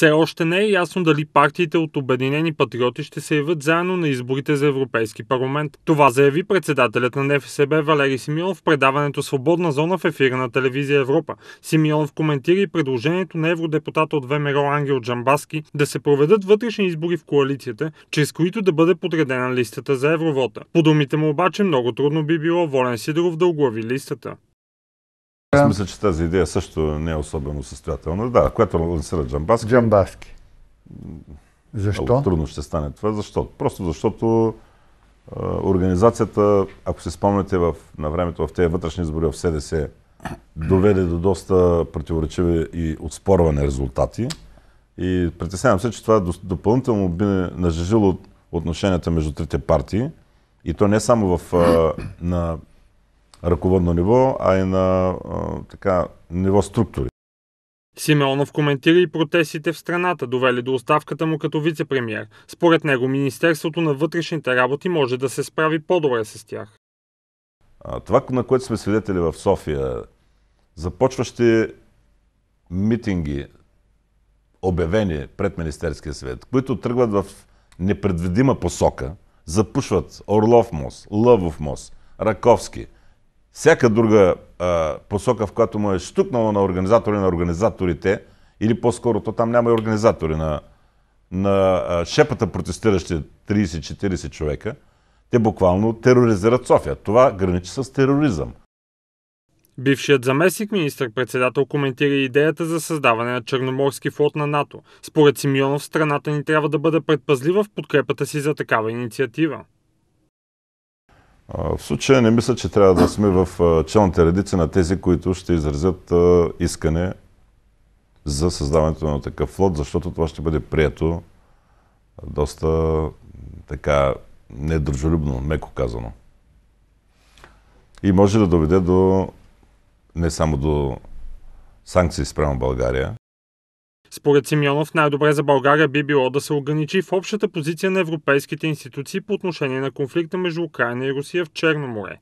Все още не е ясно дали партиите от Обединени патриоти ще се явят заедно на изборите за Европейски парламент. Това заяви председателят на НФСБ Валери Симеонов в предаването Свободна зона в ефира на телевизия Европа. Симеонов коментира и предложението на евродепутата от ВМРО Ангел Джамбаски да се проведат вътрешни избори в коалицията, чрез които да бъде подредена листата за евровота. По думите му обаче много трудно би било Волен Сидоров да оглави листата. Аз мисля, че тази идея също не е особено състоятелна. Да, която лансира Джамбаски. Джамбаски. Защо? Много трудно ще стане това. Защо? Просто защото организацията, ако се спомняте в, на времето в тези вътрешни избори в СДС, доведе до доста противоречиви и отспорване резултати. И притеснявам се, че това допълнително би нажежило отношенията между трите партии. И то не само в, на ръководно ниво, а и на така, ниво структури. Симеонов коментира и протестите в страната, довели до оставката му като вице-премьер. Според него Министерството на вътрешните работи може да се справи по-добре с тях. Това, на което сме свидетели в София, започващи митинги, обявени пред Министерския съвет, които тръгват в непредвидима посока, запушват Орлов мост, Лъвов мост, Раковски – всяка друга а, посока, в която му е штукнало на организатори на организаторите, или по-скоро то там няма и организатори на, на а, шепата протестиращи 30-40 човека, те буквално тероризират София. Това граничи с тероризъм. Бившият заместник министр-председател коментира идеята за създаване на Черноморски флот на НАТО. Според Симеонов, страната ни трябва да бъде предпазлива в подкрепата си за такава инициатива. В случая не мисля, че трябва да сме в челните редици на тези, които ще изразят искане за създаването на такъв флот, защото това ще бъде прието доста така недружелюбно, меко казано. И може да доведе до не само до санкции спрямо България, според Симеонов най-добре за България би било да се ограничи в общата позиция на европейските институции по отношение на конфликта между Украина и Русия в Черно море.